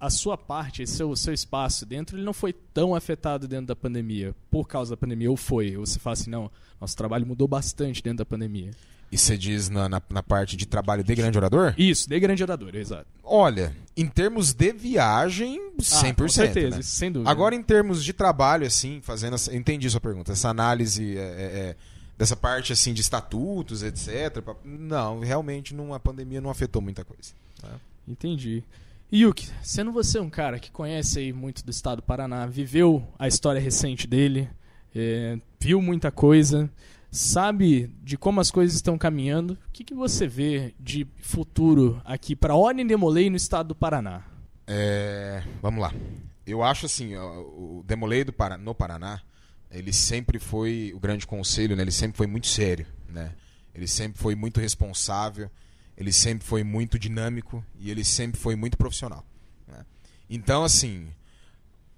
a sua parte, seu, seu espaço dentro, ele não foi tão afetado dentro da pandemia, por causa da pandemia, ou foi? Ou você fala assim, não, nosso trabalho mudou bastante dentro da pandemia. E você diz na, na, na, parte de trabalho de grande orador? Isso, de grande orador, exato. Olha, em termos de viagem, 100%. Ah, com né? certeza, né? sem dúvida. Agora, em termos de trabalho, assim, fazendo. Essa, entendi sua pergunta. Essa análise é, é, é, dessa parte, assim, de estatutos, etc. Pra, não, realmente não, a pandemia não afetou muita coisa. Né? Entendi. Yuki, sendo você um cara que conhece aí muito do estado do Paraná, viveu a história recente dele, é, viu muita coisa sabe de como as coisas estão caminhando. O que, que você vê de futuro aqui para a Ordem Demolei no estado do Paraná? É, vamos lá. Eu acho assim, o Demolei do Paraná, no Paraná, ele sempre foi o grande conselho, né? ele sempre foi muito sério, né? ele sempre foi muito responsável, ele sempre foi muito dinâmico e ele sempre foi muito profissional. Né? Então, assim,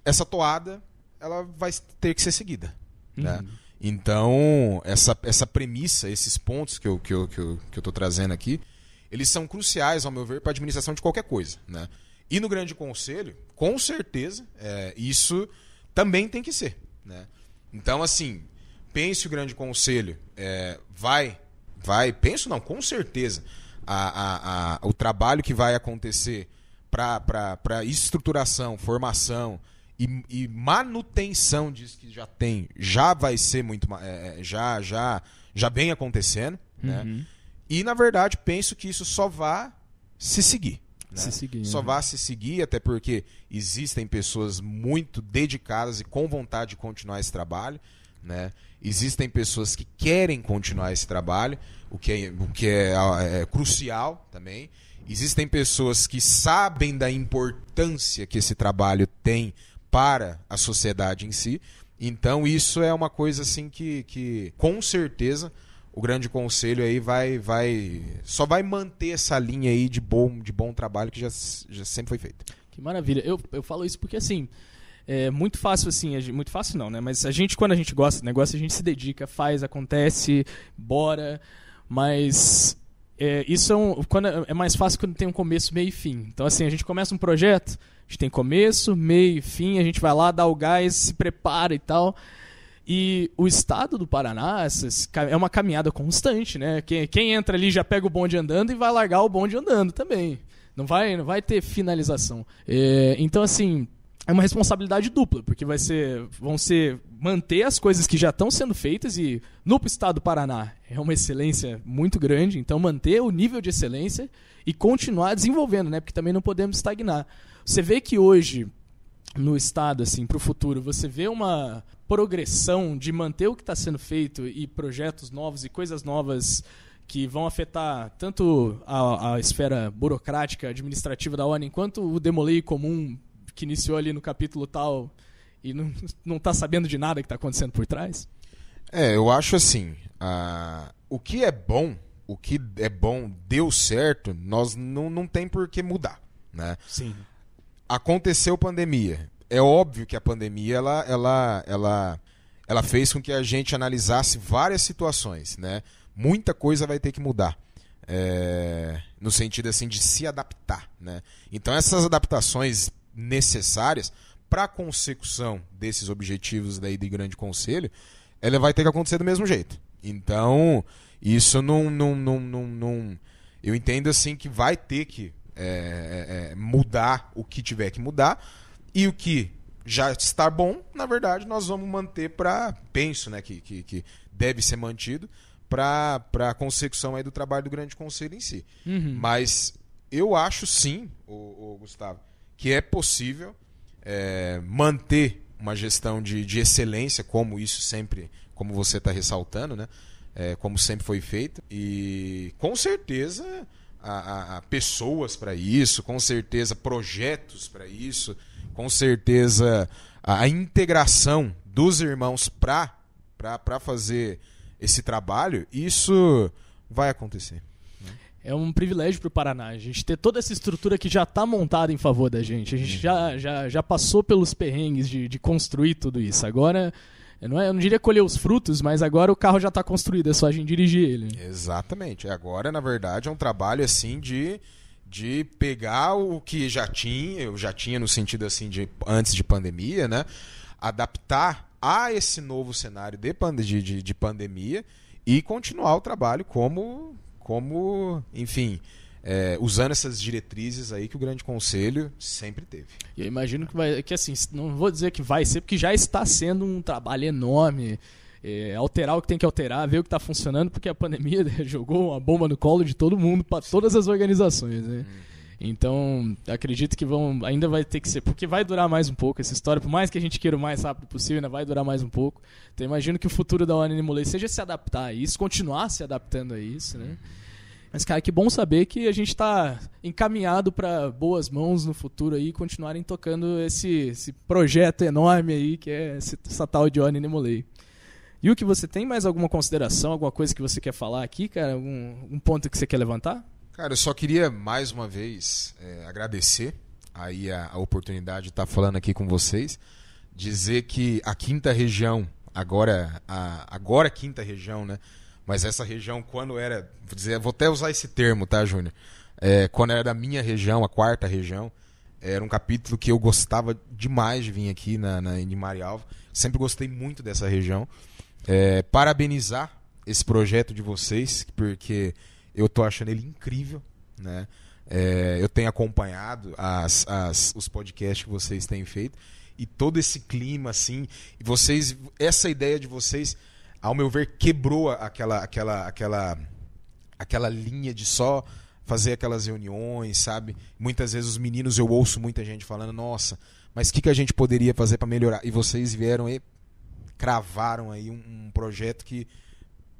essa toada ela vai ter que ser seguida. Né? Uhum. Né? Então, essa, essa premissa, esses pontos que eu, que, eu, que, eu, que eu trazendo aqui, eles são cruciais, ao meu ver, para a administração de qualquer coisa. Né? E no Grande Conselho, com certeza, é, isso também tem que ser. Né? Então, assim, pense o Grande Conselho, é, vai, vai, penso não, com certeza, a, a, a o trabalho que vai acontecer para estruturação, formação e, e, manutenção disso que já tem já vai ser muito é, é, já já já bem acontecendo né? uhum. né? e na verdade penso que isso só vá se seguir né? se seguir só né? vá se seguir até porque existem pessoas muito dedicadas e com vontade de continuar esse trabalho né? Existem pessoas que querem continuar esse trabalho, o que, é, o que é, é, crucial também. Existem pessoas que sabem da importância que esse trabalho tem para a sociedade em si. Então isso é uma coisa assim que, que com certeza o grande conselho aí vai vai só vai manter essa linha aí de bom de bom trabalho que já, já sempre foi feito. Que maravilha. Eu, eu falo isso porque assim, é muito fácil assim, gente, muito fácil não, né? Mas a gente quando a gente gosta do negócio, a gente se dedica, faz, acontece, bora, mas é, isso é, um, quando é, é mais fácil quando tem um começo, meio e fim. Então, assim, a gente começa um projeto, a gente tem começo, meio e fim, a gente vai lá, dá o gás, se prepara e tal. E o estado do Paraná essas, é uma caminhada constante, né? Quem, quem entra ali já pega o bonde andando e vai largar o bonde andando também. Não vai, não vai ter finalização. É, então, assim, é uma responsabilidade dupla, porque vai ser, vão ser manter as coisas que já estão sendo feitas e no estado do Paraná é uma excelência muito grande, então manter o nível de excelência e continuar desenvolvendo, né? Porque também não podemos estagnar. Você vê que hoje no estado assim para o futuro, você vê uma progressão de manter o que está sendo feito e projetos novos e coisas novas que vão afetar tanto a, a esfera burocrática, administrativa da ordem, quanto o demoleio comum que iniciou ali no capítulo tal e não, não tá sabendo de nada que está acontecendo por trás? É, eu acho assim, uh, o que é bom, o que é bom, deu certo, nós não, não tem por que mudar, né? Sim. Aconteceu pandemia. É óbvio que a pandemia, ela, ela, ela, ela fez com que a gente analisasse várias situações, né? Muita coisa vai ter que mudar. É, no sentido assim de se adaptar, né? Então essas adaptações necessárias para a consecução desses objetivos daí de grande conselho, ela vai ter que acontecer do mesmo jeito. Então, isso não. não, não, não, não eu entendo assim que vai ter que é, é, é mudar o que tiver que mudar e o que já está bom, na verdade, nós vamos manter para. Penso né, que, que, que deve ser mantido para a consecução aí do trabalho do Grande Conselho em si. Uhum. Mas eu acho sim, o, Gustavo, que é possível é, manter uma gestão de, de, excelência, como isso sempre, como você está ressaltando, né? É, como sempre foi feito. E com certeza há, há, há pessoas para isso, com certeza projetos para isso, com certeza a, a integração dos irmãos para fazer esse trabalho, isso vai acontecer é um privilégio para o Paraná. A gente ter toda essa estrutura que já está montada em favor da gente. A gente uhum. já, já, já passou pelos perrengues de, de construir tudo isso. Agora, eu é, não, é, eu não diria colher os frutos, mas agora o carro já está construído, é só a gente dirigir ele. Exatamente. Agora, na verdade, é um trabalho assim de de pegar o que já tinha, eu já tinha no sentido assim de antes de pandemia, né? Adaptar a esse novo cenário de, de, de, de pandemia e continuar o trabalho como como, enfim, é, usando essas diretrizes aí que o Grande Conselho sempre teve. E eu imagino que vai, que assim, não vou dizer que vai ser, porque já está sendo um trabalho enorme. É, alterar o que tem que alterar, ver o que está funcionando, porque a pandemia jogou uma bomba no colo de todo mundo, para todas as organizações. Né? Hum. Então, acredito que vão, ainda vai ter que ser, porque vai durar mais um pouco essa história, por mais que a gente queira o mais rápido possível, ainda vai durar mais um pouco. Então, imagino que o futuro da One Animal seja se adaptar a isso, continuar se adaptando a isso, né? Mas, cara, que bom saber que a gente está encaminhado para boas mãos no futuro aí, continuarem tocando esse, esse projeto enorme aí, que é esse, essa tal de Oni Nemolei. E o que você tem mais alguma consideração, alguma coisa que você quer falar aqui, cara? Algum, algum ponto que você quer levantar? Cara, eu só queria mais uma vez é, agradecer aí a, a oportunidade de estar tá falando aqui com vocês, dizer que a quinta região, agora a, agora a quinta região, né? Mas essa região, quando era, vou, dizer, vou até usar esse termo, tá, Júnior? É, quando era da minha região, a quarta região, era um capítulo que eu gostava demais de vir aqui na, na em Marialva. Sempre gostei muito dessa região. É, parabenizar esse projeto de vocês, porque eu tô achando ele incrível, né? É, eu tenho acompanhado as, as, os podcasts que vocês têm feito e todo esse clima assim, e vocês, essa ideia de vocês, ao meu ver, quebrou aquela aquela aquela aquela linha de só fazer aquelas reuniões, sabe? Muitas vezes os meninos eu ouço muita gente falando, nossa, mas o que, que a gente poderia fazer para melhorar? E vocês vieram e cravaram aí um, um projeto que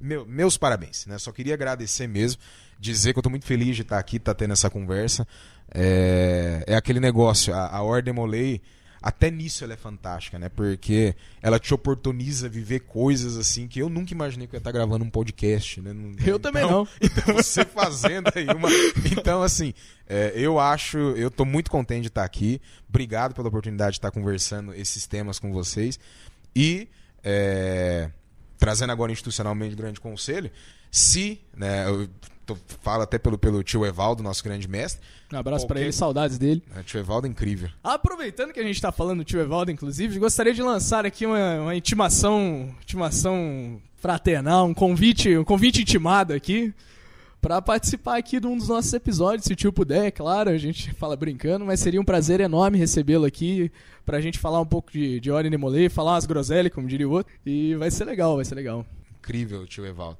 meu, meus parabéns, né? Só queria agradecer mesmo, dizer que eu estou muito feliz de estar aqui, estar tá tendo essa conversa. É, é aquele negócio, a, a Ordem Molei, até nisso ela é fantástica, né? Porque ela te oportuniza viver coisas assim que eu nunca imaginei que eu ia estar gravando um podcast, né? eu então, também não. Então você fazendo aí uma. Então, assim, é, eu acho, eu estou muito contente de estar aqui. Obrigado pela oportunidade de estar conversando esses temas com vocês. E. É trazendo agora institucionalmente o grande conselho, se, né, eu tô, falo até pelo, pelo tio Evaldo, nosso grande mestre. Um abraço para ele, saudades dele. É, tio Evaldo é incrível. Aproveitando que a gente está falando do tio Evaldo, inclusive, gostaria de lançar aqui uma, uma intimação, intimação fraternal, um convite, um convite intimado aqui para participar aqui de um dos nossos episódios, se o tio puder, é claro, a gente fala brincando, mas seria um prazer enorme recebê-lo aqui para a gente falar um pouco de, de Orine Mollet, falar umas groselhas, como diria o outro, e vai ser legal, vai ser legal. Incrível, tio Evaldo.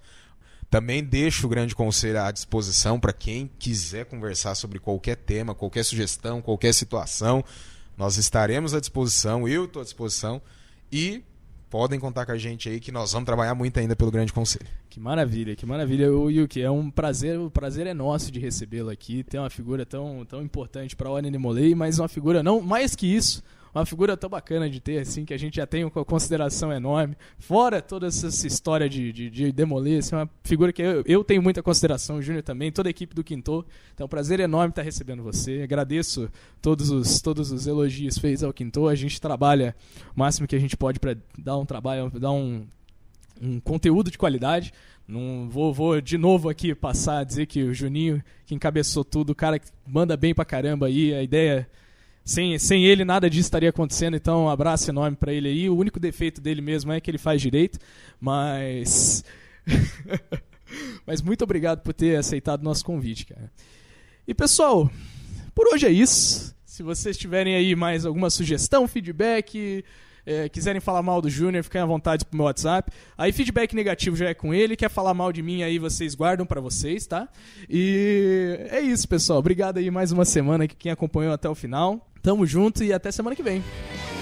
Também deixo o grande conselho à disposição para quem quiser conversar sobre qualquer tema, qualquer sugestão, qualquer situação. Nós estaremos à disposição, eu estou à disposição. E podem contar com a gente aí que nós vamos trabalhar muito ainda pelo Grande Conselho. Que maravilha, que maravilha. O Yuki, é um prazer, o prazer é nosso de recebê-lo aqui. Tem uma figura tão, tão importante para a Olha Molay mas uma figura não mais que isso, uma figura tão bacana de ter, assim, que a gente já tem uma consideração enorme. Fora toda essa história de, de, de demolir, assim, uma figura que eu, eu tenho muita consideração, o Júnior também, toda a equipe do Quinto. Então, é um prazer enorme estar recebendo você. Agradeço todos os, todos os elogios feitos ao Quinto. A gente trabalha o máximo que a gente pode para dar um trabalho, dar um, um conteúdo de qualidade. Não vou, vou de novo aqui passar a dizer que o Juninho, que encabeçou tudo, o cara que manda bem pra caramba aí, a ideia sem, sem ele nada disso estaria acontecendo, então um abraço enorme para ele aí. O único defeito dele mesmo é que ele faz direito, mas. mas muito obrigado por ter aceitado nosso convite, cara. E pessoal, por hoje é isso. Se vocês tiverem aí mais alguma sugestão, feedback, é, quiserem falar mal do Júnior, fiquem à vontade pro meu WhatsApp. Aí feedback negativo já é com ele. Quer falar mal de mim aí, vocês guardam para vocês, tá? E é isso, pessoal. Obrigado aí mais uma semana que quem acompanhou até o final. Tamo junto e até semana que vem.